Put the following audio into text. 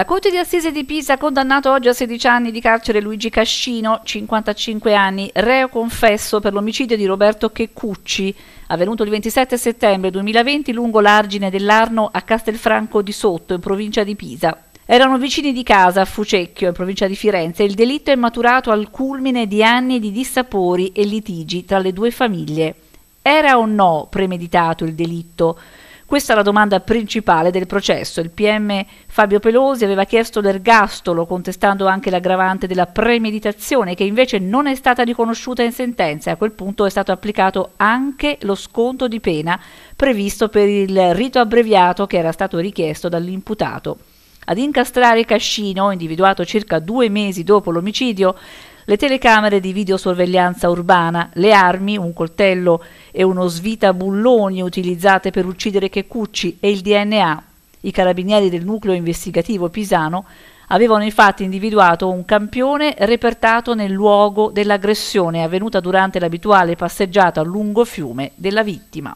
La Corte di Assise di Pisa ha condannato oggi a 16 anni di carcere Luigi Cascino, 55 anni, reo confesso per l'omicidio di Roberto Checucci, avvenuto il 27 settembre 2020 lungo l'argine dell'Arno a Castelfranco di Sotto, in provincia di Pisa. Erano vicini di casa a Fucecchio, in provincia di Firenze, e il delitto è maturato al culmine di anni di dissapori e litigi tra le due famiglie. Era o no premeditato il delitto? Questa è la domanda principale del processo. Il PM Fabio Pelosi aveva chiesto l'ergastolo, contestando anche l'aggravante della premeditazione, che invece non è stata riconosciuta in sentenza. A quel punto è stato applicato anche lo sconto di pena previsto per il rito abbreviato che era stato richiesto dall'imputato. Ad incastrare Cascino, individuato circa due mesi dopo l'omicidio, le telecamere di videosorveglianza urbana, le armi, un coltello e uno svita bulloni utilizzate per uccidere Checucci e il DNA. I carabinieri del nucleo investigativo pisano avevano infatti individuato un campione repertato nel luogo dell'aggressione avvenuta durante l'abituale passeggiata lungo fiume della vittima.